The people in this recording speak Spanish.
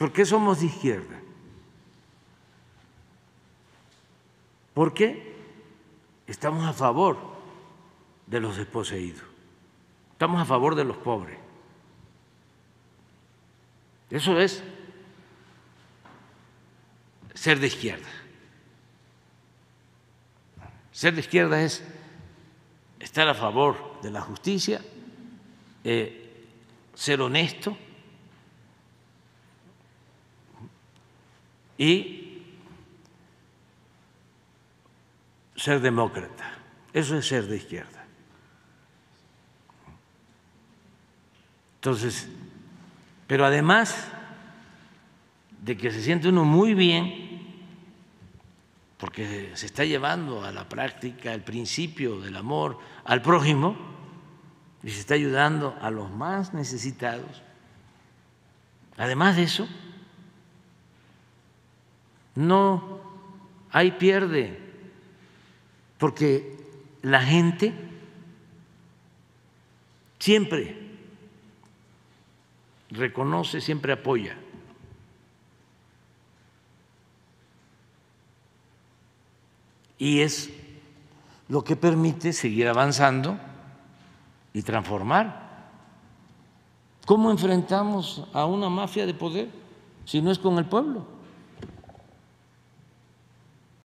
¿Por qué somos de izquierda? Porque estamos a favor de los desposeídos, estamos a favor de los pobres. Eso es ser de izquierda. Ser de izquierda es estar a favor de la justicia, eh, ser honesto y ser demócrata. Eso es ser de izquierda. Entonces, pero además de que se siente uno muy bien, porque se está llevando a la práctica el principio del amor al prójimo y se está ayudando a los más necesitados, además de eso, no hay pierde, porque la gente siempre reconoce, siempre apoya. Y es lo que permite seguir avanzando y transformar. ¿Cómo enfrentamos a una mafia de poder si no es con el pueblo?